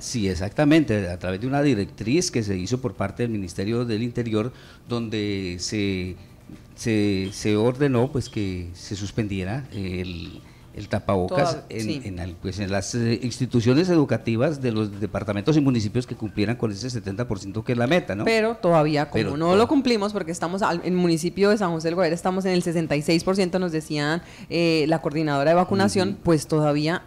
Sí, exactamente, a través de una directriz que se hizo por parte del Ministerio del Interior, donde se, se, ordenó pues que se suspendiera el, tapabocas pues, en, las eh, instituciones educativas de los departamentos y municipios que cumplieran con ese 70% que es la meta, ¿no? Pero todavía, como no lo cumplimos, porque estamos en el municipio de San José del Guadalajara, estamos en el 66%, nos decían eh, la coordinadora de vacunación, pues todavía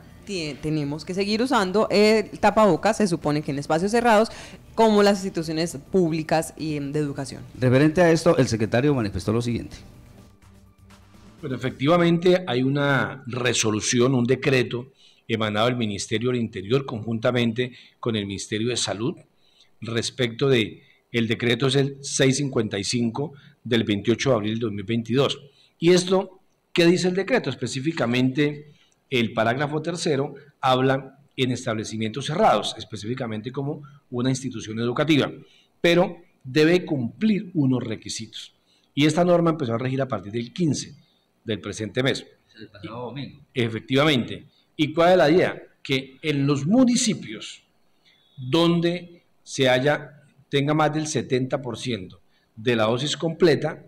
tenemos que seguir usando el tapabocas, se supone que en espacios cerrados, como las instituciones públicas y em, de educación. Referente a esto, el secretario manifestó lo siguiente. Bueno, efectivamente hay una resolución, un decreto emanado del Ministerio del Interior conjuntamente con el Ministerio de Salud respecto de el decreto es el 655 del 28 de abril de 2022. Y esto, ¿qué dice el decreto? Específicamente el parágrafo tercero habla en establecimientos cerrados, específicamente como una institución educativa, pero debe cumplir unos requisitos. Y esta norma empezó a regir a partir del 15 del presente mes. El pasado domingo. Efectivamente. ¿Y cuál es la idea? Que en los municipios donde se haya, tenga más del 70% de la dosis completa,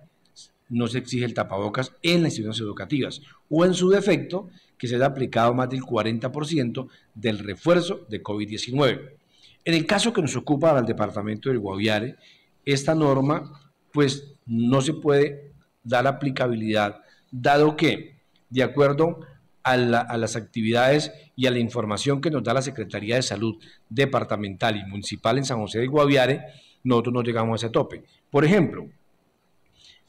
no se exige el tapabocas en las instituciones educativas o en su defecto que se haya aplicado más del 40% del refuerzo de COVID-19. En el caso que nos ocupa al departamento del Guaviare, esta norma pues no se puede dar aplicabilidad, dado que, de acuerdo a, las actividades y a la información que nos da la Secretaría de Salud Departamental y Municipal en San José de Guaviare, nosotros no llegamos a ese tope. Por ejemplo,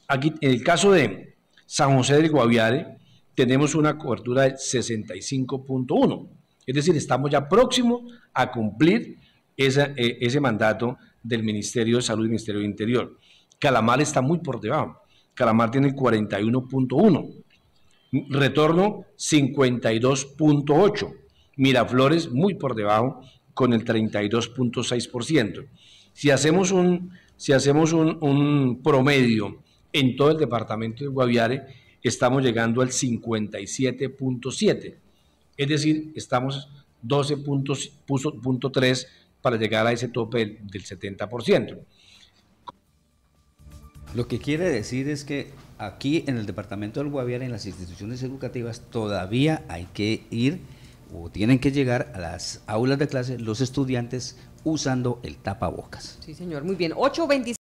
Aquí, en el caso de San José del Guaviare, tenemos una cobertura del 65.1. Es decir, estamos ya próximos a cumplir eh, ese mandato del Ministerio de Salud y Ministerio de Interior. Calamar está muy por debajo. Calamar tiene el 41.1. Retorno 52.8. Miraflores muy por debajo con el 32.6%. Si hacemos un, si hacemos un promedio en todo el departamento de Guaviare estamos llegando al 57.7, es decir, estamos 12.3 para llegar a ese tope del 70%. Lo que quiere decir es que aquí en el departamento del Guaviare, en las instituciones educativas, todavía hay que ir o tienen que llegar a las aulas de clase los estudiantes usando el tapabocas. Sí, señor, muy bien. 825